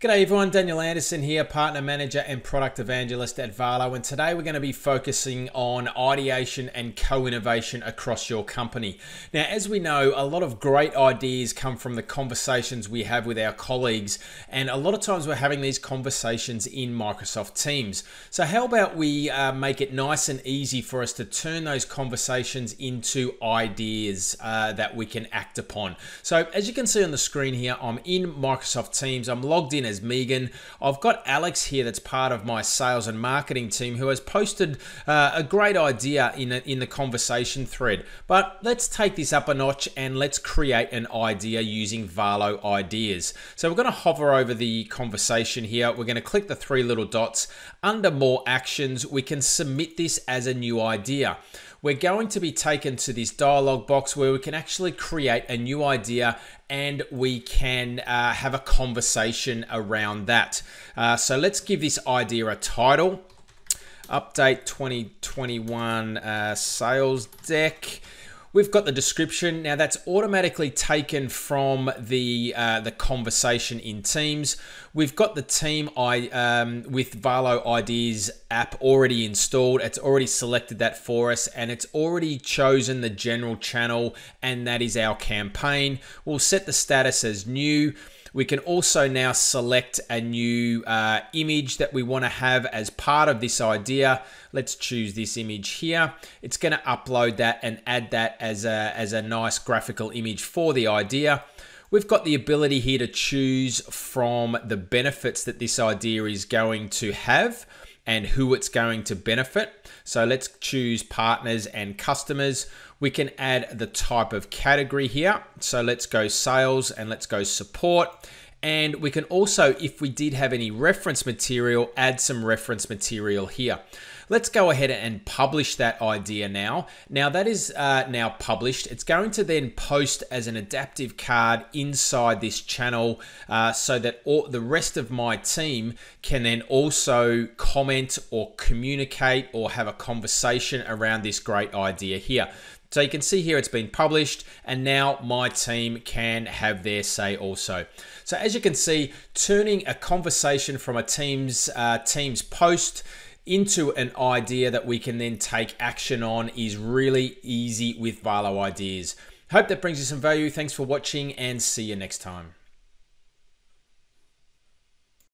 G'day everyone, Daniel Anderson here, Partner Manager and Product Evangelist at Valo, and today we're going to be focusing on ideation and co-innovation across your company. Now, as we know, a lot of great ideas come from the conversations we have with our colleagues, and a lot of times we're having these conversations in Microsoft Teams. So how about we uh, make it nice and easy for us to turn those conversations into ideas uh, that we can act upon. So as you can see on the screen here, I'm in Microsoft Teams, I'm logged in as Megan. I've got Alex here that's part of my sales and marketing team who has posted uh, a great idea in, a, in the conversation thread. But let's take this up a notch and let's create an idea using Valo ideas. So we're going to hover over the conversation here. We're going to click the three little dots. Under more actions, we can submit this as a new idea we're going to be taken to this dialog box where we can actually create a new idea and we can uh, have a conversation around that. Uh, so let's give this idea a title. Update 2021 uh, sales deck. We've got the description. Now that's automatically taken from the uh, the conversation in Teams. We've got the team I um, with Valo IDs app already installed. It's already selected that for us and it's already chosen the general channel and that is our campaign. We'll set the status as new. We can also now select a new uh, image that we want to have as part of this idea. Let's choose this image here. It's going to upload that and add that as a, as a nice graphical image for the idea. We've got the ability here to choose from the benefits that this idea is going to have and who it's going to benefit. So let's choose partners and customers. We can add the type of category here. So let's go sales and let's go support. And we can also, if we did have any reference material, add some reference material here. Let's go ahead and publish that idea now. Now that is uh, now published. It's going to then post as an adaptive card inside this channel uh, so that all, the rest of my team can then also comment or communicate or have a conversation around this great idea here. So you can see here it's been published and now my team can have their say also. So as you can see, turning a conversation from a team's uh, team's post into an idea that we can then take action on is really easy with Valo ideas. Hope that brings you some value. Thanks for watching and see you next time.